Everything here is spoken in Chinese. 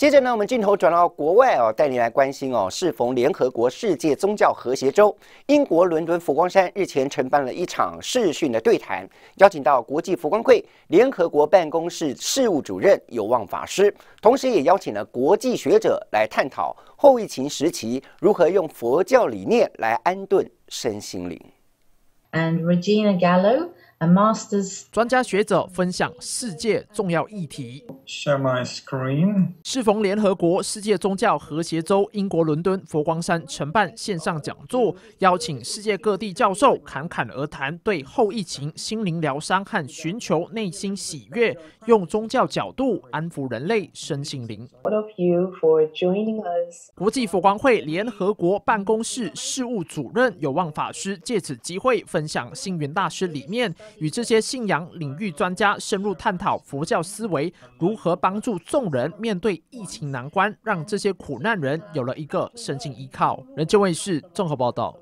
接着呢，我们镜头转到国外哦，带你来关心哦。适逢联合国世界宗教和谐周，英国伦敦佛光山日前承办了一场视讯的对谈，邀请到国际佛光会联合国办公室事务主任有望法师，同时也邀请了国际学者来探讨后疫情时期如何用佛教理念来安顿身心灵。And Regina Gallo. 专家学者分享世界重要议题。适逢联合国世界宗教和谐周，英国伦敦佛光山承办线上讲座，邀请世界各地教授侃侃而谈，对后疫情心灵疗伤和寻求内心喜悦，用宗教角度安抚人类生性灵。国际佛光会联合国办公室事务主任有望法师借此机会分享星云大师里面。与这些信仰领域专家深入探讨佛教思维如何帮助众人面对疫情难关，让这些苦难人有了一个身心依靠。《人间卫视》综合报道。